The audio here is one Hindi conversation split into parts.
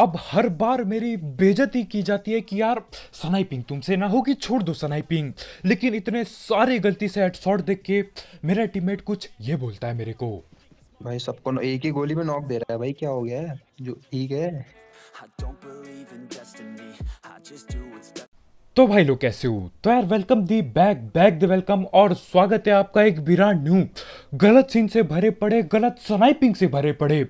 अब हर बार मेरी बेजती की जाती है कि यार स्नाइपिंग तुमसे ना होगी छोड़ दो स्नाइपिंग लेकिन इतने सारे गलती से हेडशॉट देख के मेरा टीममेट कुछ ये बोलता है मेरे को भाई सबको एक ही गोली में नॉक दे रहा है भाई क्या हो गया जो ठीक है तो भाई लोग कैसे हो तो यार welcome the back back the welcome और स्वागत है आपका एक विराट न्यू गलत सीन से भरे पड़े गलत स्नाइपिंग से भरे पड़े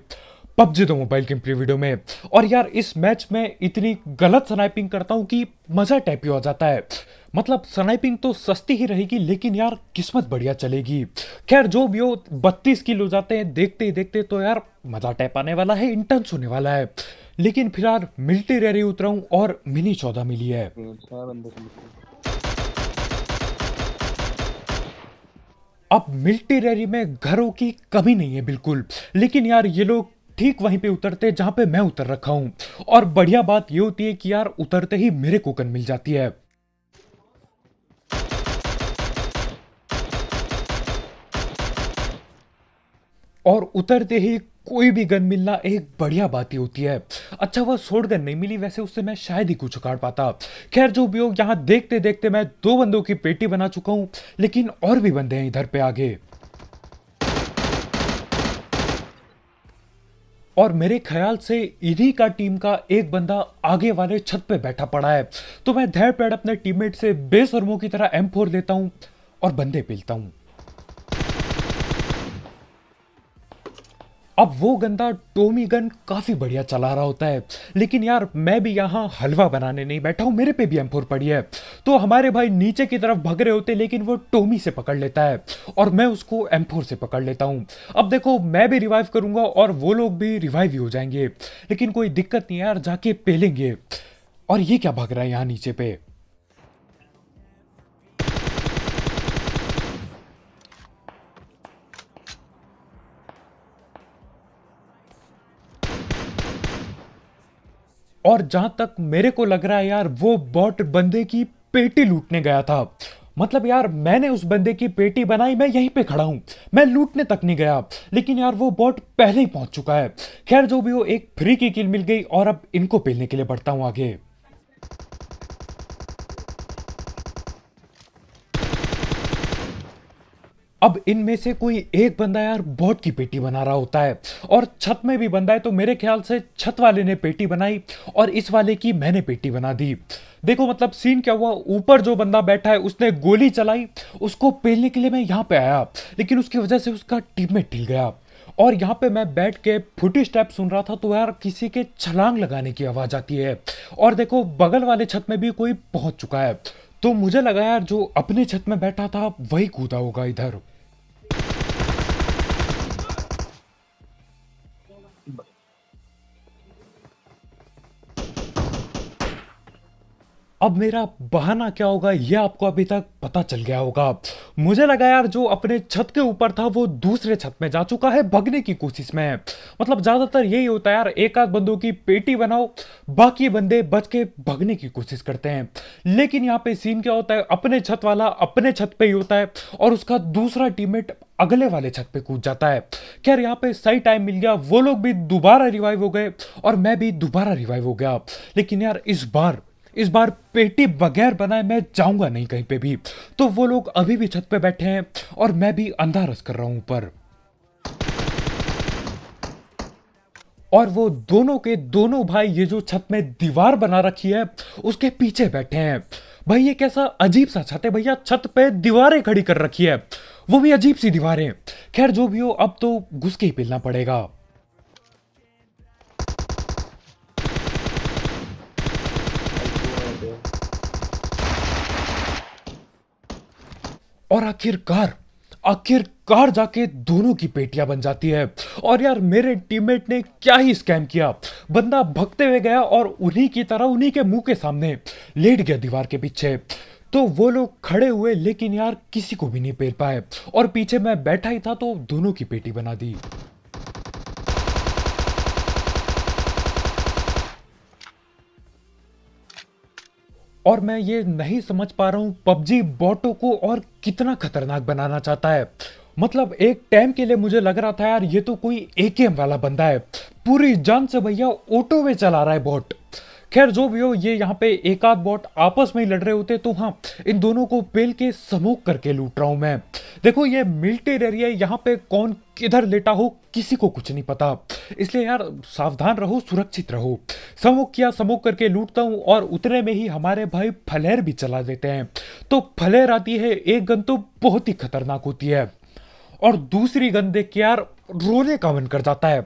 पबजी दो मोबाइल गेम प्ले वीडियो में और यार इस मैच में इतनी गलत स्नाइपिंग करता हूँ कि मज़ा टाइप ही हो जाता है मतलब स्नाइपिंग तो सस्ती ही रहेगी लेकिन यार किस्मत बढ़िया चलेगी खैर जो भी हो बत्तीस किलो जाते हैं देखते ही देखते तो यार मज़ा टाइप आने वाला है इंटर्न होने वाला है लेकिन फिलहाल मिलते रह रही उतरा हूँ और मिनी चौदह मिली है अब मिल्टी रैली में घरों की कमी नहीं है बिल्कुल लेकिन यार ये लोग ठीक वहीं पे उतरते हैं जहां पे मैं उतर रखा हूँ और बढ़िया बात ये होती है कि यार उतरते ही मेरे को मिल जाती है और उतरते ही कोई भी गन मिलना एक बढ़िया बात ही होती है अच्छा वह सोड गन नहीं मिली वैसे उससे मैं शायद ही कुछ उखाड़ पाता खैर जो भी हो यहाँ देखते देखते मैं दो बंदों की पेटी बना चुका हूँ लेकिन और भी बंदे हैं इधर पे आगे और मेरे ख्याल से इन्हीं का टीम का एक बंदा आगे वाले छत पे बैठा पड़ा है तो मैं धैर्य अपने टीममेट से बेसरमों की तरह एम फोर लेता हूँ और बंदे पीलता हूँ अब वो गंदा टोमी गन काफ़ी बढ़िया चला रहा होता है लेकिन यार मैं भी यहाँ हलवा बनाने नहीं बैठा हूँ मेरे पे भी एम पड़ी है तो हमारे भाई नीचे की तरफ भग रहे होते लेकिन वो टोमी से पकड़ लेता है और मैं उसको एम से पकड़ लेता हूँ अब देखो मैं भी रिवाइव करूंगा और वो लोग भी रिवाइव ही हो जाएंगे लेकिन कोई दिक्कत नहीं यार जाके पेलेंगे और ये क्या भाग रहा है यहाँ नीचे पे और जहां तक मेरे को लग रहा है यार वो बॉट बंदे की पेटी लूटने गया था मतलब यार मैंने उस बंदे की पेटी बनाई मैं यहीं पे खड़ा हूं मैं लूटने तक नहीं गया लेकिन यार वो बॉट पहले ही पहुंच चुका है खैर जो भी हो एक फ्री की किल मिल गई और अब इनको पेलने के लिए बढ़ता हूं आगे अब इनमें से कोई एक बंदा यार बोट की पेटी बना रहा होता है और छत में भी बंदा है तो मेरे ख्याल से छत वाले ने पेटी बनाई और इस वाले की मैंने पेटी बना दी देखो मतलब सीन क्या हुआ ऊपर जो बंदा बैठा है उसने गोली चलाई उसको पेलने के लिए मैं यहाँ पे आया लेकिन उसकी वजह से उसका टीममेट ढिल गया और यहाँ पे मैं बैठ के फुटी स्टेप सुन रहा था तो यार किसी के छलांग लगाने की आवाज़ आती है और देखो बगल वाले छत में भी कोई पहुँच चुका है तो मुझे लगा यार जो अपने छत में बैठा था वही कूदा होगा इधर अब मेरा बहाना क्या होगा ये आपको अभी तक पता चल गया होगा मुझे लगा यार जो अपने छत के ऊपर था वो दूसरे छत में जा चुका है भगने की कोशिश में मतलब ज़्यादातर यही होता है यार एक आध बंदों की पेटी बनाओ बाकी बंदे बच के भगने की कोशिश करते हैं लेकिन यहाँ पे सीन क्या होता है अपने छत वाला अपने छत पे ही होता है और उसका दूसरा टीममेट अगले वाले छत पे कूद जाता है खैर यहाँ पे सही टाइम मिल गया वो लोग भी दोबारा रिवाइव हो गए और मैं भी दोबारा रिवाइव हो गया लेकिन यार इस बार इस बार पेटी बगैर बनाए मैं जाऊंगा नहीं कहीं पे भी तो वो लोग अभी भी छत पे बैठे हैं और मैं भी अंधा रस कर रहा हूं ऊपर और वो दोनों के दोनों भाई ये जो छत में दीवार बना रखी है उसके पीछे बैठे हैं भाई ये कैसा अजीब सा छत है भैया छत पे दीवारें खड़ी कर रखी है वो भी अजीब सी दीवारें खैर जो भी हो अब तो घुस के ही पिलना पड़ेगा और आखिरकार आखिरकार जाके दोनों की पेटियां बन जाती है और यार मेरे टीममेट ने क्या ही स्कैम किया बंदा भगते हुए गया और उन्हीं की तरह उन्हीं के मुंह के सामने लेट गया दीवार के पीछे तो वो लोग खड़े हुए लेकिन यार किसी को भी नहीं पेर पाए और पीछे मैं बैठा ही था तो दोनों की पेटी बना दी और मैं ये नहीं समझ पा रहा हूँ पबजी बॉटो को और कितना खतरनाक बनाना चाहता है मतलब एक टाइम के लिए मुझे लग रहा था यार ये तो कोई ए वाला बंदा है पूरी जान से भैया ऑटो में चला रहा है बॉट खैर जो भी हो ये यहाँ पे एक आध बॉट आपस में ही लड़ रहे होते तो हाँ इन दोनों को बेल के समोक करके लूट रहा हूं मैं देखो ये मिल्टेड एरिया यहाँ पे कौन किधर लेटा हो किसी को कुछ नहीं पता इसलिए यार सावधान रहो सुरक्षित रहो समोक किया समोक करके लूटता हूँ और उतने में ही हमारे भाई फलेर भी चला देते हैं तो फलेर आती है एक गन तो बहुत ही खतरनाक होती है और दूसरी गन देख के यार रोने का मन कर जाता है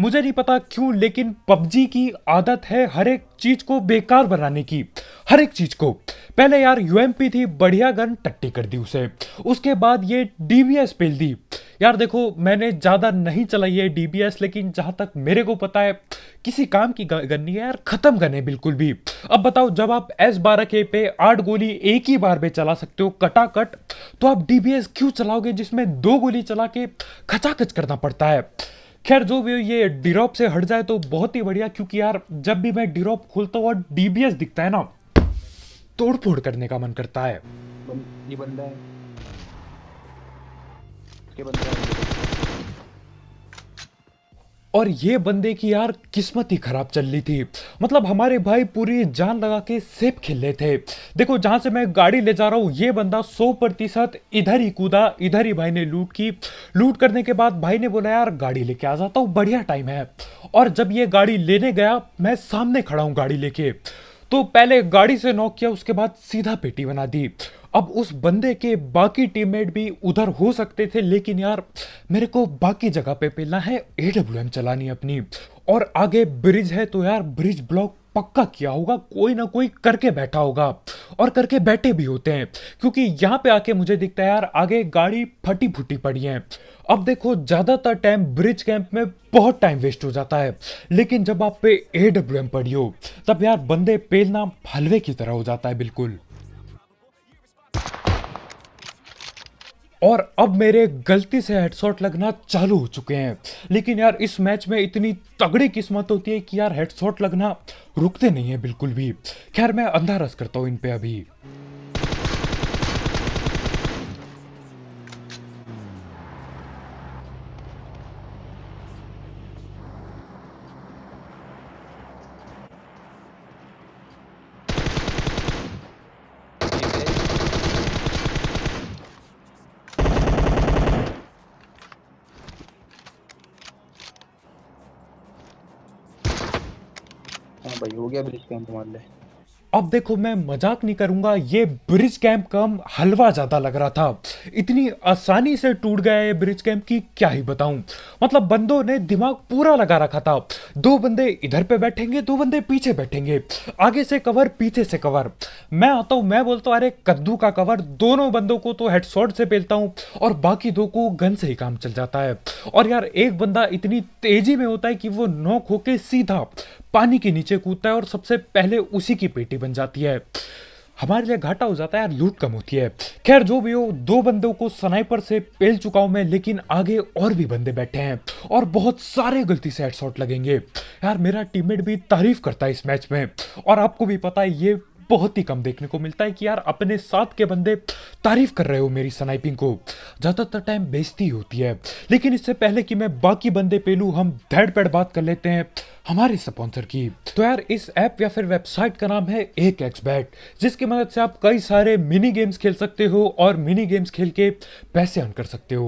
मुझे नहीं पता क्यों लेकिन पबजी की आदत है हर एक चीज को बेकार बनाने की हर एक चीज को पहले यार यूएमपी थी बढ़िया गन टट्टी कर दी उसे उसके बाद ये डीवीएस पेल दी यार देखो मैंने ज़्यादा नहीं चलाई है डीबीएस लेकिन जहाँ तक मेरे को पता है किसी काम की गन नहीं है यार ख़त्म गन है बिल्कुल भी अब बताओ जब आप एस बारह के पे आठ गोली एक ही बार में चला सकते हो कटाकट तो आप डीबीएस क्यों चलाओगे जिसमें दो गोली चला के खचाखच करना पड़ता है खैर जो भी ये डिरोप से हट जाए तो बहुत ही बढ़िया क्योंकि यार जब भी मैं डिरोप खोलता हूँ और डीबीएस दिखता है ना तोड़ फोड़ करने का मन करता है है ये बंदा है और ये बंदे की यार किस्मत ही खराब चल रही थी मतलब हमारे भाई पूरी जान लगा के सेफ खेल रहे थे देखो जहां से मैं गाड़ी ले जा रहा हूँ ये बंदा सौ प्रतिशत इधर ही कूदा इधर ही भाई ने लूट की लूट करने के बाद भाई ने बोला यार गाड़ी लेके आ जाता हूँ बढ़िया टाइम है और जब ये गाड़ी लेने गया मैं सामने खड़ा हूँ गाड़ी लेके तो पहले गाड़ी से नॉक किया उसके बाद सीधा पेटी बना दी अब उस बंदे के बाकी टीममेट भी उधर हो सकते थे लेकिन यार मेरे को बाकी जगह पे पेलना है ए चलानी अपनी और आगे ब्रिज है तो यार ब्रिज ब्लॉक पक्का किया होगा कोई ना कोई करके बैठा होगा और करके बैठे भी होते हैं क्योंकि यहाँ पे आके मुझे दिखता है यार आगे गाड़ी फटी फूटी पड़ी है अब देखो ज़्यादातर टाइम ब्रिज कैंप में बहुत टाइम वेस्ट हो जाता है लेकिन जब आप पे ए डब्ल्यू एम पढ़ी हो तब यार बंदे पेलना हलवे की तरह हो जाता है बिल्कुल और अब मेरे गलती से हेडशॉट लगना चालू हो चुके हैं लेकिन यार इस मैच में इतनी तगड़ी किस्मत होती है कि यार हेडशॉट लगना रुकते नहीं है बिल्कुल भी खैर मैं अंधा रस करता हूँ इन पे अभी गया ब्रिज कैंप मार ले अब देखो मैं मजाक नहीं करूंगा ये ब्रिज कैंप कम हलवा ज़्यादा लग रहा था इतनी आसानी से टूट गया ये ब्रिज कैंप की क्या ही बताऊं मतलब बंदों ने दिमाग पूरा लगा रखा था दो बंदे इधर पे बैठेंगे दो बंदे पीछे बैठेंगे आगे से कवर पीछे से कवर मैं आता हूं मैं बोलता हूं अरे कद्दू का कवर दोनों बंदों को तो हेडसॉट से पेलता हूं और बाकी दो को गन से ही काम चल जाता है और यार एक बंदा इतनी तेजी में होता है कि वो नोक होके सीधा पानी के नीचे कूदता है और सबसे पहले उसी की पेटी बन जाती है हमारे लिए घाटा हो जाता है यार लूट कम होती है खैर जो भी हो दो बंदों को स्नाइपर से पेल चुका हूं मैं लेकिन आगे और भी बंदे बैठे हैं और बहुत सारे गलती से हेडशॉट लगेंगे यार मेरा टीममेट भी तारीफ करता है इस मैच में और आपको भी पता है ये बहुत ही कम देखने को मिलता है कि यार अपने साथ के बंदे तारीफ कर रहे हो मेरी स्नाइपिंग को ज़्यादातर टाइम बेजती होती है लेकिन इससे पहले कि मैं बाकी बंदे पेलू हम धैड़ पैड़ बात कर लेते हैं हमारे स्पॉन्सर की तो यार इस ऐप या फिर वेबसाइट का नाम है एक एक्स बैट जिसकी मदद से आप कई सारे मिनी गेम्स खेल सकते हो और मिनी गेम्स खेल के पैसे अर्न कर सकते हो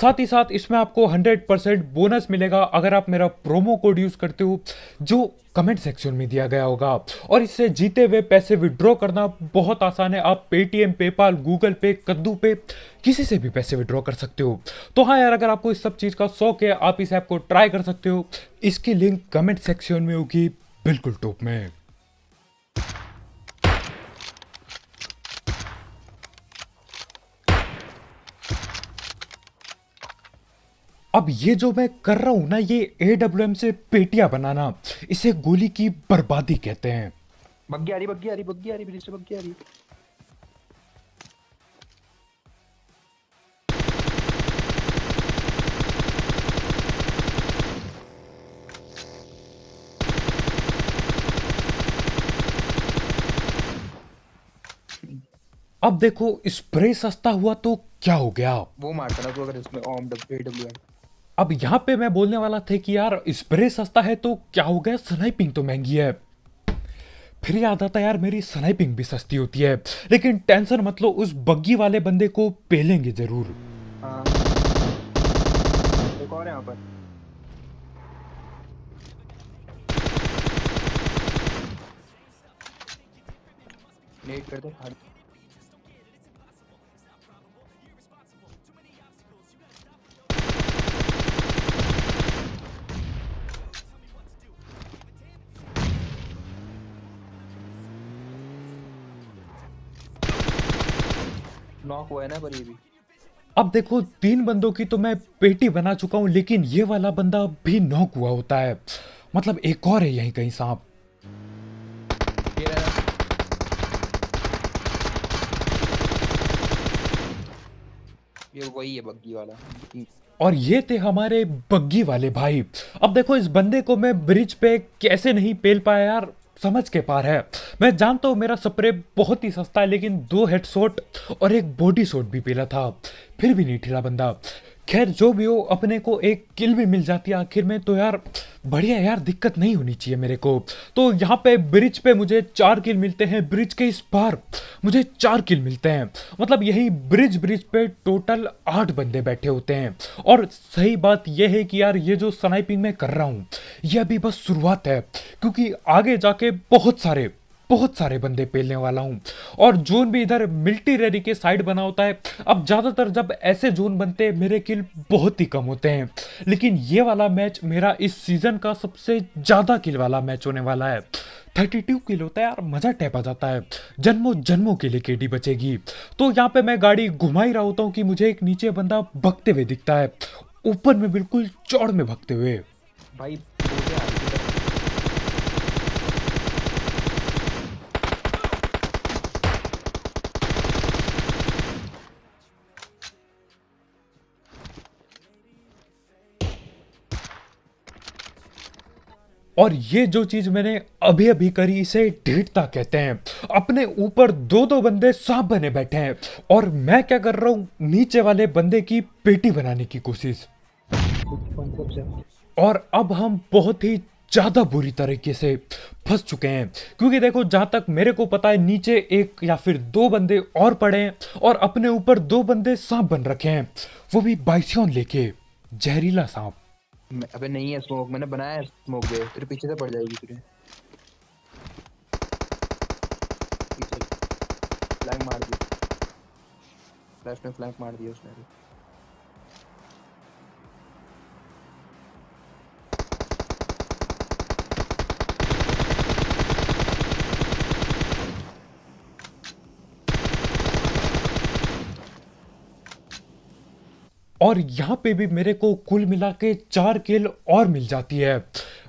साथ ही साथ इसमें आपको 100% बोनस मिलेगा अगर आप मेरा प्रोमो कोड यूज़ करते हो जो कमेंट सेक्शन में दिया गया होगा और इससे जीते हुए पैसे विड्रॉ करना बहुत आसान है आप पेटीएम पेपाल गूगल पे कद्दू पे किसी से भी पैसे विड्रॉ कर सकते हो तो हाँ यार अगर आपको इस सब चीज़ का शौक है आप इस ऐप को ट्राई कर सकते हो इसकी लिंक कमेंट सेक्शन में होगी बिल्कुल टॉप में अब ये जो मैं कर रहा हूं ना ये ए डब्ल्यू एम से पेटिया बनाना इसे गोली की बर्बादी कहते हैं बग्गी आ रही बग्गी आ रही बग्गी आ रही अब देखो स्प्रे सस्ता हुआ तो क्या हो गया वो मारता ना तो अगर इसमें ओम अब यहाँ पे मैं बोलने वाला था कि यार स्प्रे सस्ता है तो क्या हो गया स्नाइपिंग तो महंगी है फिर याद आता यार मेरी स्नाइपिंग भी सस्ती होती है लेकिन टेंशन मतलब उस बग्गी वाले बंदे को पेलेंगे जरूर हाँ। पर नेट कर दो नॉक हुआ है ना पर ये भी अब देखो तीन बंदों की तो मैं पेटी बना चुका हूँ लेकिन ये वाला बंदा भी नॉक हुआ होता है मतलब एक और है यहीं कहीं सांप ये वही है बग्गी वाला और ये थे हमारे बग्गी वाले भाई अब देखो इस बंदे को मैं ब्रिज पे कैसे नहीं पेल पाया यार समझ के पार है मैं जानता हूँ मेरा स्प्रे बहुत ही सस्ता है लेकिन दो हेड शॉट और एक बॉडी शॉट भी पीला था फिर भी नहीं ठीला बंदा खैर जो भी हो अपने को एक किल भी मिल जाती है आखिर में तो यार बढ़िया यार दिक्कत नहीं होनी चाहिए मेरे को तो यहाँ पे ब्रिज पे मुझे चार किल मिलते हैं ब्रिज के इस पार मुझे चार किल मिलते हैं मतलब यही ब्रिज ब्रिज पे टोटल आठ बंदे बैठे होते हैं और सही बात यह है कि यार ये जो स्नाइपिंग मैं कर रहा हूँ यह अभी बस शुरुआत है क्योंकि आगे जाके बहुत सारे बहुत सारे बंदे पेलने वाला हूँ और जोन भी इधर मिल्टी रेडी के साइड बना होता है अब ज़्यादातर जब ऐसे जोन बनते हैं मेरे किल बहुत ही कम होते हैं लेकिन ये वाला मैच मेरा इस सीज़न का सबसे ज़्यादा किल वाला मैच होने वाला है 32 टू किल होता है यार मज़ा टैप आ जाता है जन्मों जन्मों के लिए केडी बचेगी तो यहाँ पे मैं गाड़ी घुमा ही रहा होता हूँ कि मुझे एक नीचे बंदा भगते हुए दिखता है ऊपर में बिल्कुल चौड़ में भगते हुए भाई और ये जो चीज़ मैंने अभी अभी करी इसे ढीठता कहते हैं अपने ऊपर दो दो बंदे सांप बने बैठे हैं और मैं क्या कर रहा हूं नीचे वाले बंदे की पेटी बनाने की कोशिश और अब हम बहुत ही ज़्यादा बुरी तरीके से फंस चुके हैं क्योंकि देखो जहां तक मेरे को पता है नीचे एक या फिर दो बंदे और पड़े हैं और अपने ऊपर दो बंदे सांप बन रखे हैं वो भी बाइसियन लेके जहरीला सांप अबे नहीं है स्मोक मैंने बनाया है स्मोक बे तेरे पीछे से पड़ जाएगी तेरे फ्लैंक मार दिया लेफ्ट में फ्लैंक मार दिया उसने भी और यहाँ पे भी मेरे को कुल मिला के चार किल और मिल जाती है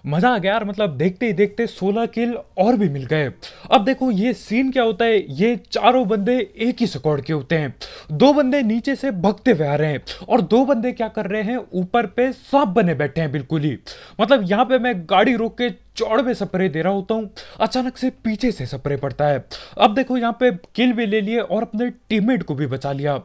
मज़ा आ गया यार मतलब देखते ही देखते 16 किल और भी मिल गए अब देखो ये सीन क्या होता है ये चारों बंदे एक ही सिकॉर्ड के होते हैं दो बंदे नीचे से भगते हुए आ रहे हैं और दो बंदे क्या कर रहे हैं ऊपर पे सांप बने बैठे हैं बिल्कुल ही मतलब यहाँ पे मैं गाड़ी रोक के चौड़ में स्प्रे दे रहा होता हूँ अचानक से पीछे से स्प्रे पड़ता है अब देखो यहाँ पे किल भी ले लिए और अपने टीममेट को भी बचा लिया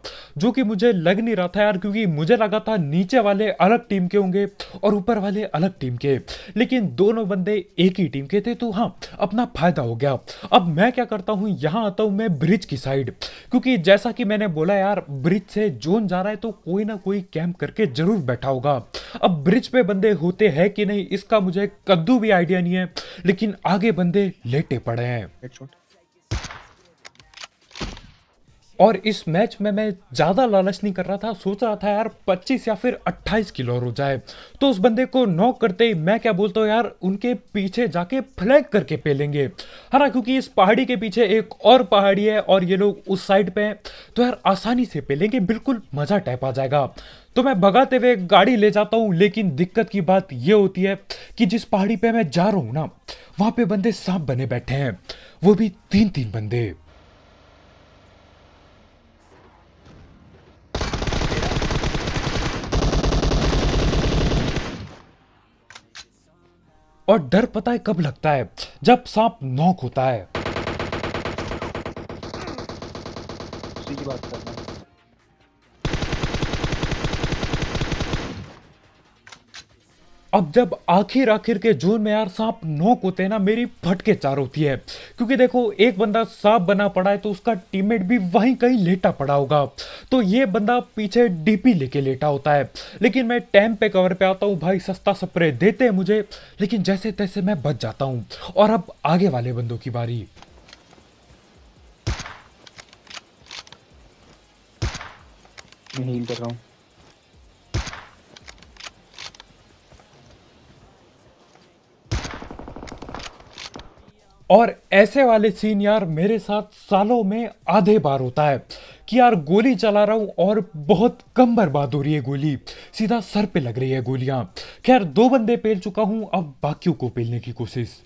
जो कि मुझे लग नहीं रहा था यार क्योंकि मुझे लगा था नीचे वाले अलग टीम के होंगे और ऊपर वाले अलग टीम के लेकिन दोनों बंदे एक ही टीम के थे तो हाँ अपना फायदा हो गया अब मैं क्या करता हूँ यहाँ आता हूँ मैं ब्रिज की साइड क्योंकि जैसा कि मैंने बोला यार ब्रिज से जोन जा रहा है तो कोई ना कोई कैंप करके जरूर बैठा होगा अब ब्रिज पे बंदे होते हैं कि नहीं इसका मुझे कद्दू भी आइडिया नहीं है लेकिन आगे बंदे लेटे पड़े हैं और इस मैच में मैं ज़्यादा लालच नहीं कर रहा था सोच रहा था यार 25 या फिर 28 किलो हो जाए तो उस बंदे को नॉक करते ही मैं क्या बोलता हूँ यार उनके पीछे जाके फ्लैग करके पेलेंगे है ना क्योंकि इस पहाड़ी के पीछे एक और पहाड़ी है और ये लोग उस साइड पे हैं तो यार आसानी से पे लेंगे बिल्कुल मज़ा टैप आ जाएगा तो मैं भगाते हुए गाड़ी ले जाता हूँ लेकिन दिक्कत की बात यह होती है कि जिस पहाड़ी पे मैं जा रहा हूँ ना वहाँ पे बंदे सांप बने बैठे हैं वो भी तीन तीन बंदे और डर पता है कब लगता है जब सांप नॉक होता है अब जब आखिर आखिर के जोन में यार सांप नोक होते हैं ना मेरी फटके चार होती है क्योंकि देखो एक बंदा सांप बना पड़ा है तो उसका टीममेट भी वहीं कहीं लेटा पड़ा होगा तो ये बंदा पीछे डीपी लेके लेटा होता है लेकिन मैं टैम पे कवर पे आता हूँ भाई सस्ता स्प्रे देते हैं मुझे लेकिन जैसे तैसे मैं बच जाता हूँ और अब आगे वाले बंदों की बारी मैं हील कर रहा हूँ और ऐसे वाले सीन यार मेरे साथ सालों में आधे बार होता है कि यार गोली चला रहा हूँ और बहुत कम बर्बाद हो रही है गोली सीधा सर पे लग रही है गोलियाँ खैर दो बंदे पेल चुका हूँ अब बाकियों को पेलने की कोशिश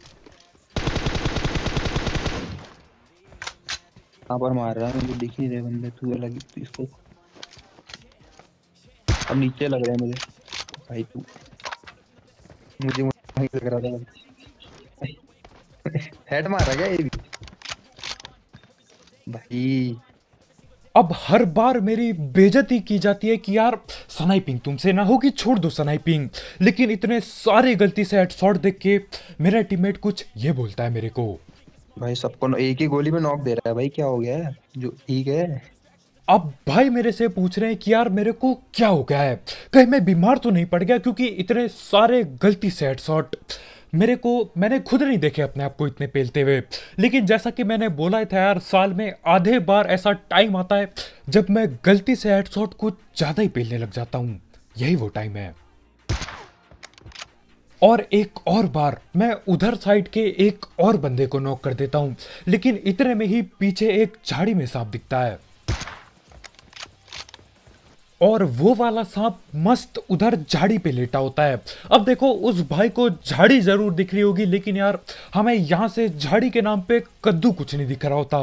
पर मार रहा है मुझे दिख नहीं रहे बंदे तू अलग इसको अब नीचे लग रहा है मुझे भाई तू मुझे लग रहा था हेड मार गया ये भी भाई अब हर बार मेरी बेजती की जाती है कि यार स्नाइपिंग तुमसे ना होगी छोड़ दो स्नाइपिंग लेकिन इतने सारे गलती से हेडशॉट देख के मेरा टीममेट कुछ ये बोलता है मेरे को भाई सबको एक ही गोली में नॉक दे रहा है भाई क्या हो गया जो ठीक है अब भाई मेरे से पूछ रहे हैं कि यार मेरे को क्या हो गया है कहीं मैं बीमार तो नहीं पड़ गया क्योंकि इतने सारे गलती से हेडशॉट मेरे को मैंने खुद नहीं देखे अपने आप को इतने पेलते हुए लेकिन जैसा कि मैंने बोला था यार साल में आधे बार ऐसा टाइम आता है जब मैं गलती से हेडसॉट कुछ ज़्यादा ही पेलने लग जाता हूँ यही वो टाइम है और एक और बार मैं उधर साइड के एक और बंदे को नॉक कर देता हूँ लेकिन इतने में ही पीछे एक झाड़ी में सांप दिखता है और वो वाला सांप मस्त उधर झाड़ी पे लेटा होता है अब देखो उस भाई को झाड़ी जरूर दिख रही होगी लेकिन यार हमें यहाँ से झाड़ी के नाम पे कद्दू कुछ नहीं दिख रहा होता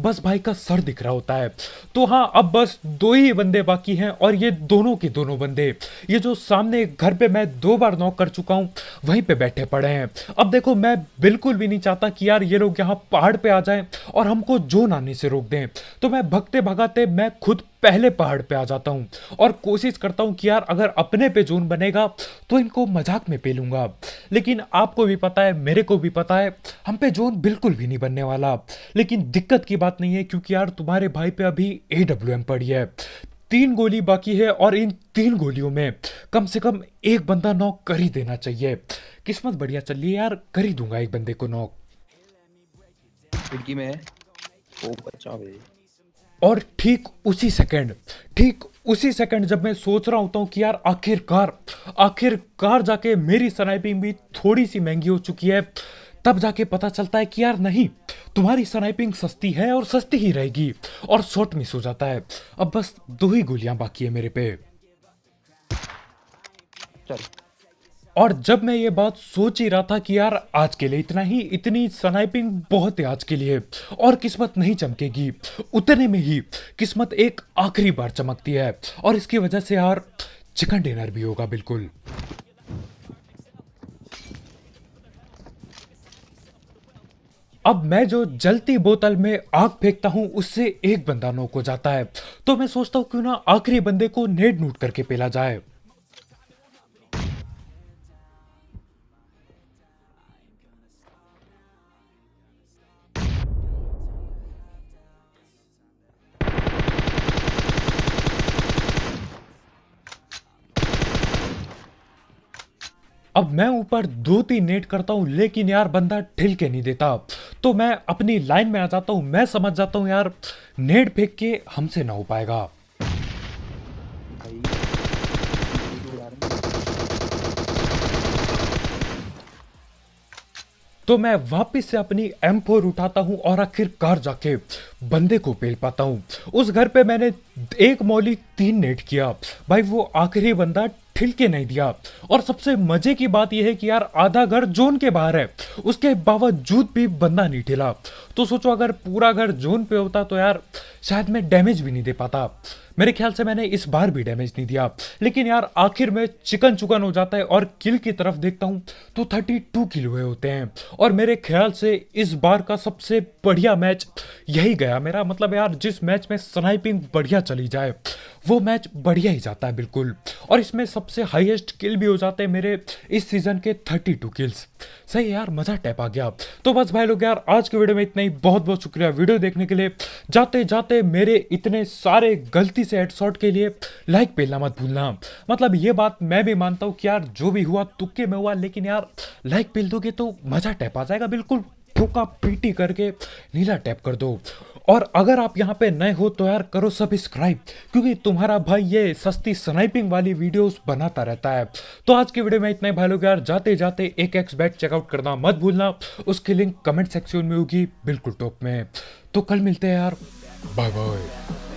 बस भाई का सर दिख रहा होता है तो हाँ अब बस दो ही बंदे बाकी हैं और ये दोनों के दोनों बंदे ये जो सामने घर पे मैं दो बार नॉक कर चुका हूँ वहीं पे बैठे पड़े हैं अब देखो मैं बिल्कुल भी नहीं चाहता कि यार ये लोग यहाँ पहाड़ पे आ जाए और हमको जो आने से रोक दें तो मैं भगते भगाते मैं खुद पहले पहाड़ पे आ जाता हूँ और कोशिश करता हूँ कि यार अगर अपने पे जोन बनेगा तो इनको मजाक में पे लूंगा लेकिन आपको भी पता है मेरे को भी पता है हम पे जोन बिल्कुल भी नहीं बनने वाला लेकिन दिक्कत की बात नहीं है क्योंकि यार तुम्हारे भाई पे अभी ए डब्ल्यू एम पड़ी है तीन गोली बाकी है और इन तीन गोलियों में कम से कम एक बंदा नॉक कर ही देना चाहिए किस्मत बढ़िया चल रही है यार कर ही दूंगा एक बंदे को नॉक खिड़की में है ओ बच्चा भाई और ठीक उसी सेकंड ठीक उसी सेकंड जब मैं सोच रहा होता हूँ कि यार आखिरकार आखिरकार जाके मेरी स्नाइपिंग भी थोड़ी सी महंगी हो चुकी है तब जाके पता चलता है कि यार नहीं तुम्हारी स्नाइपिंग सस्ती है और सस्ती ही रहेगी और शॉट मिस हो जाता है अब बस दो ही गोलियां बाकी है मेरे पे चल और जब मैं ये बात सोच ही रहा था कि यार आज के लिए इतना ही इतनी स्नाइपिंग बहुत है आज के लिए और किस्मत नहीं चमकेगी उतने में ही किस्मत एक आखिरी बार चमकती है और इसकी वजह से यार चिकन डिनर भी होगा बिल्कुल अब मैं जो जलती बोतल में आग फेंकता हूँ उससे एक बंदा नोक हो जाता है तो मैं सोचता हूँ क्यों ना आखिरी बंदे को नेड नूट करके पेला जाए मैं ऊपर दो तीन नेट करता हूँ लेकिन यार बंदा ढिल के नहीं देता तो मैं अपनी लाइन में आ जाता हूँ मैं समझ जाता हूँ यार नेट फेंक के हमसे ना हो पाएगा तो मैं वापस से अपनी एम फोर उठाता हूं और आखिरकार जाके बंदे को पेल पाता हूं उस घर पे मैंने एक मौली तीन नेट किया भाई वो आखिरी बंदा खिल के नहीं दिया और सबसे मजे की बात यह है कि यार आधा घर जोन के बाहर है उसके बावजूद भी बंदा नहीं ठिला तो सोचो अगर पूरा घर जोन पे होता तो यार शायद मैं डैमेज भी नहीं दे पाता मेरे ख्याल से मैंने इस बार भी डैमेज नहीं दिया लेकिन यार आखिर में चिकन चुकन हो जाता है और किल की तरफ देखता हूँ तो थर्टी टू किल हुए होते हैं और मेरे ख्याल से इस बार का सबसे बढ़िया मैच यही गया मेरा मतलब यार जिस मैच में स्नाइपिंग बढ़िया चली जाए वो मैच बढ़िया ही जाता है बिल्कुल और इसमें सबसे हाईएस्ट किल भी हो जाते हैं मेरे इस सीज़न के 32 किल्स सही यार मज़ा टैप आ गया तो बस भाई लोग यार आज के वीडियो में इतना ही बहुत बहुत शुक्रिया वीडियो देखने के लिए जाते जाते मेरे इतने सारे गलती से हेडशॉट के लिए लाइक पेलना मत भूलना मतलब ये बात मैं भी मानता हूँ कि यार जो भी हुआ तुक्के में हुआ लेकिन यार लाइक पेल दोगे तो मज़ा टैप आ जाएगा बिल्कुल ठोका पीटी करके नीला टैप कर दो और अगर आप यहाँ पे नए हो तो यार करो सब्सक्राइब क्योंकि तुम्हारा भाई ये सस्ती स्नाइपिंग वाली वीडियोस बनाता रहता है तो आज की वीडियो में इतने भाई लोग यार जाते जाते एक एक्स बैट चेकआउट करना मत भूलना उसकी लिंक कमेंट सेक्शन में होगी बिल्कुल टॉप में तो कल मिलते हैं यार बाय बाय